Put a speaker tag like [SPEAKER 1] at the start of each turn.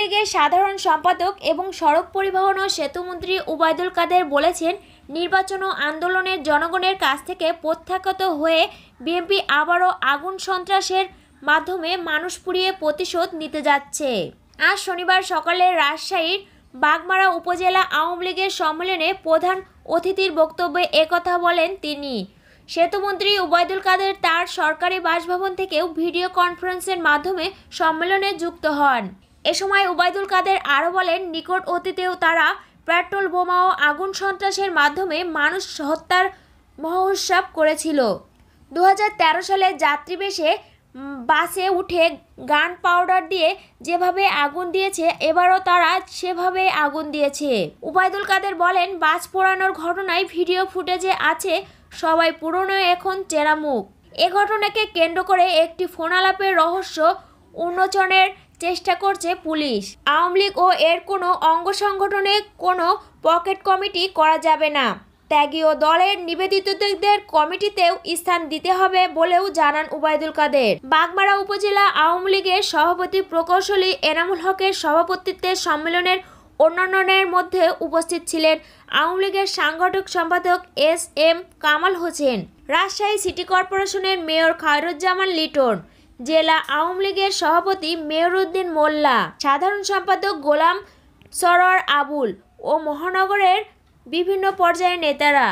[SPEAKER 1] লীগের সাধারণ সম্পাদক এবং সড়ক পরিবহন ও সেতুমন্ত্রী উবায়দুল কাদের বলেছেন নির্বাচন ও আন্দোলনের জনগণের কাছ থেকে প্রত্যাখ্যাত হয়ে বিএনপি আবারও আগুন সন্ত্রাসের মাধ্যমে মানুষ পুড়িয়ে প্রতিশোধ নিতে যাচ্ছে আজ শনিবার সকালে রাজশাহীর বাগমারা উপজেলা আওয়ামী লীগের সম্মেলনে প্রধান অতিথির বক্তব্যে একথা বলেন তিনি সেতুমন্ত্রী উবায়দুল কাদের তার সরকারি বাসভবন থেকেও ভিডিও কনফারেন্সের মাধ্যমে সম্মেলনে যুক্ত হন এ সময় উবায়দুল কাদের আরও বলেন নিকট অতীতেও তারা পেট্রোল বোমা ও আগুন সন্ত্রাসের মাধ্যমে মানুষ হত্যার মহোৎসব করেছিল দু সালে যাত্রীবেশে বাসে উঠে গান পাউডার দিয়ে যেভাবে আগুন দিয়েছে এবারও তারা সেভাবে আগুন দিয়েছে উবায়দুল কাদের বলেন বাস পোড়ানোর ঘটনায় ভিডিও ফুটেজে আছে সবাই পুরনো এখন চেরামুখ এ ঘটনাকে কেন্দ্র করে একটি ফোনালাপের রহস্য উন্মোচনের চেষ্টা করছে পুলিশ আওয়ামী লীগ ও এর কোনো অঙ্গ সংগঠনে কোনো পকেট কমিটি করা যাবে না ত্যাগী ও দলের নিবেদিতদের কমিটিতেও স্থান দিতে হবে বলেও জানান উবায়দুল কাদের বাগমারা উপজেলা আওয়ামী লীগের সভাপতি প্রকৌশলী এনামুল হকের সভাপতিত্বে সম্মেলনের অন্যান্যের মধ্যে উপস্থিত ছিলেন আওয়ামী লীগের সাংগঠক সম্পাদক S M Kamal Hossain Rajshahi city কর্পোরেশনের মেয়র খায়রুজ্জামান লিটন জেলা আওয়ামী লীগের সভাপতি মেহরুদ্দিন মোল্লা সাধারণ সম্পাদক গোলাম সরর আবুল ও মহানগরের বিভিন্ন পর্যায়ের নেতারা